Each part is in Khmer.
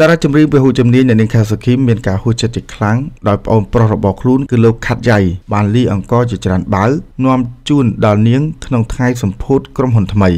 តារាចម្រៀងពហុជំនាញអ្នកនាងខាសាគីមមានការហួចចិត្តជាខ្លាំងដោយប្អូនប្រុសរបស់ខ្លួនគឺលោកខាត់យ៉ៃបានលីអង្គរជាច្រើនបាវនាំជូនដល់នាងក្នុងថ្ងៃសម្ពោធក្រុមហ៊ុនថ្មី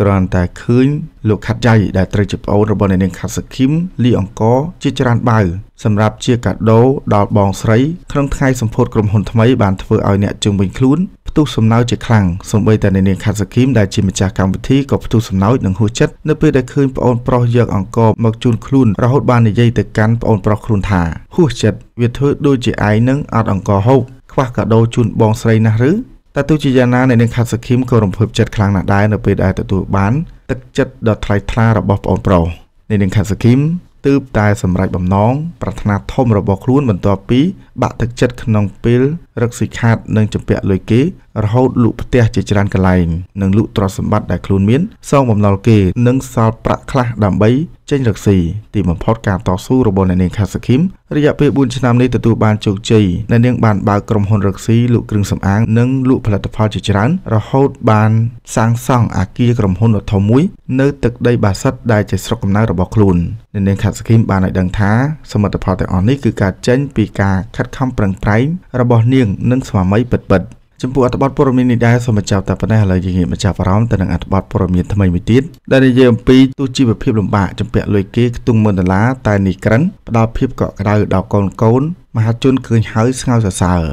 គ្រាន់តែឃើញលោកខាត់យ៉ៃដែលត្រូវជាប្អូនរបស់អ្នកនាងខាសាគីមលីអង្គរជាច្រើនបាវសម្រាប់ជាកាដូដល់បងស្រីក្នុងថ្ងៃសម្ពោធក្រុមហ៊ុនថ្មីបានធ្វើឲ្យអ្នកជុំវិញខ្លួនផ្ទុះសំណើចជាខ្លាំងសូម្បីតែនាងខាត់សាគីមដែលជាម្ចាស់កម្មវិធីក៏ផ្ទុះសំណើចនិងហួសចិត្តនៅពេលដែលឃើញប្អូនប្រុសយកអង្គបមកជូនខ្លួនរហូតបាននិយាយទៅកាន់ប្អូនប្រុសខ្លួនថាហួសចិត្តវាធ្វើដូចជាឯងនឹងអត់អង្គហូបខ្វះកាដូជូនបងស្រីណាស់ឬតែទោះជាយ៉ាងណាអ្នកនាងខាត់សាគីមក៏រំភើបចិត្តខ្លាំងណាស់ដែរនៅពេលដែលទទួលបានទឹកចិត្តដ៏ថ្លៃថ្លារបស់ប្អូនប្រុសអ្នកនាងខាត់សាគីមទើបតែសម្រេចបំណងប្រាថ្នាធំរបស់ខ្លួនបន្ទាប់ពី បាក់ទឹកចិត្តក្នុងពេលរឹកស៊ីខាតនិងចម្ពាក់លុយគេរហូតលក់ផ្ទះជាច្រើនកន្លែងនិងលក់ទ្រព្យសម្បត្តិដែលខ្លួនមានសងបំណុលគេនិងសល់ប្រាក់ខ្លះដើម្បីចេញរកស៊ីទីបំផុតការតស៊ូរបស់អ្នកនាងខាសាគីមរយៈពេល4ឆ្នាំនេះទទួលបានជោគជ័យអ្នកនាងបានបើកក្រុមហ៊ុនរកស៊ីលក់គ្រឿងសម្អាងនិងលក់ផលិតផលជាច្រើនរហូតបានសាងសង់អគារក្រុមហ៊ុនដ៏ធំមួយនៅទឹកដីបាសិតដែលជាស្រុកកំណើតរបស់ខ្លួនអ្នកនាងខាសាគីមបានឲ្យដឹងថាសមិទ្ធផលទាំងអស់នេះគឺការចេញពីការខិតខំប្រឹងប្រែងរបស់នាងងនិងស្វាមីពិតៗចំពោះអត្ថបទព័ត៌មាននេះដែរសូមបញ្ចប់តែប៉ុណ្ណេះឥឡូវយើងងាកមកចាប់អារម្មណ៍ទៅនឹងអត្ថបទព័ត៌មានថ្មីមួយទៀតដែលនិយាយអំពីទូជីវភាពលំបាកចំពាក់លុយគេខ្ទង់1ដុល្លារតែនេះក្រិនផ្ដល់ភាពកក់ក្ដៅដល់កូនកូនមហាជនឃើញហើយស្ងោរសរសើរ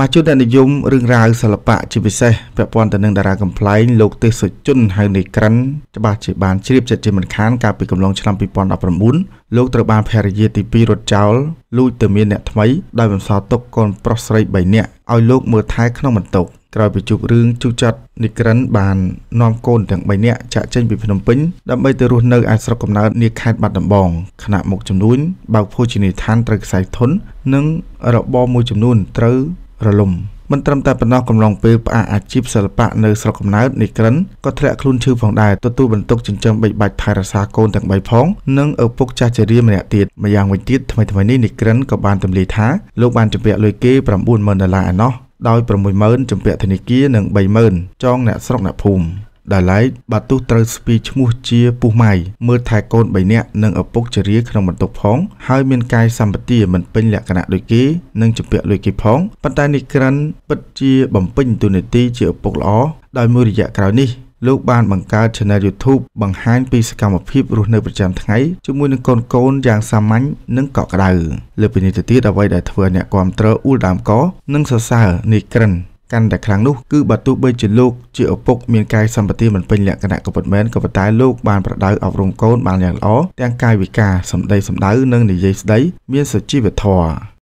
មហាជនអ្នកនិយមរឿងរ៉ាវសិល្បៈជាពិសេសពាក់ព័ន្ធទៅនឹងតារាកំ pl ែងលោកទេសសុជនហៅនៃក្រិនច្បាស់ជាបានជ្រាបចិត្តជាមិនខានកាលពីកំឡុងឆ្នាំ2019លោកត្រូវបានភរិយាទី2រត់ចោលលួចទៅមានអ្នកថ្មីដោយបន្សល់ទុកកូនប្រុសស្រី3នាក់ឲ្យលោកមើលថែក្នុងបន្ទុកក្រោយពីជប់រឿងជូចាត់នីក្រិនបាននាំកូនទាំង3នាក់ចាក់ចេញពីភ្នំពេញដើម្បីទៅរស់នៅឯស្រុកកំណើតនាខេត្តបាត់ដំបងខណៈមុខចំនួនបើកភោជនីយដ្ឋានត្រូវខ្សែធននិងរបរមួយចំនួនត្រូវរលំមិនត្រឹមតែប៉ុណ្ណោះកំឡុងពេលផ្អាកអាជីពសិល្បៈនៅស្រុកកំណើតនេះក្រិនក៏ធ្លាក់ខ្លួនឈឺផងដែរទទួលបន្ទុកចិញ្ចឹមបីបាច់ថែរក្សាកូនទាំងបីផងនិងឪពុកចាស់ជារៀងម្នាក់ទៀតម្យ៉ាងវិញទៀតថ្មីថ្មីនេះនេះក្រិនក៏បានទម្លាយថាលោកបានជំពាក់លុយគេ90000ដុល្លារឯណោះដោយ60000ជំពាក់ធនាគារនិង30000ចងអ្នកស្រុកអ្នកភូមិដោយឡែកបាទទូត្រូវស្ពីឈ្មោះ ជាពុះម៉ៃមើលថែកូន3នាក់និងឪពុកជារាក្នុងបន្ទុកផង ហើយមានកាយសម្បទាមិនពេញលក្ខណៈដូចគេនិងជំពាក់ដូចគេផងប៉ុន្តែនេះក្រិនពិតជាបំពេញទូនាទីជាឪពុកល្អដោយមួយរយៈក្រោយនេះ លោកបានបង្កើត Channel YouTube បង្ហាញពីសកម្មភាពរស់នៅប្រចាំថ្ងៃជាមួយនឹងកូនកូនយ៉ាងសាមញ្ញនិងកក់ក្ដៅលើពីនេះទៅទៀតអ្វីដែលធ្វើអ្នកគ្រប់គ្រងអ៊ូលដើមកនិងសរសើរនេះក្រិនកាន់តែខ្លាំងនោះគឺបើទោះបីជាលោកជាឪពុកមានកាយសម្បទាមិនពេញលក្ខណៈក៏ពិតមែនក៏ប៉ុន្តែលោកបានប្រដៅអប់រំកូនបានយ៉ាងល្អទាំងកាយវិការសម្ដីសម្ដៅនិងនិយាយស្ដីមានសុជីវធម៌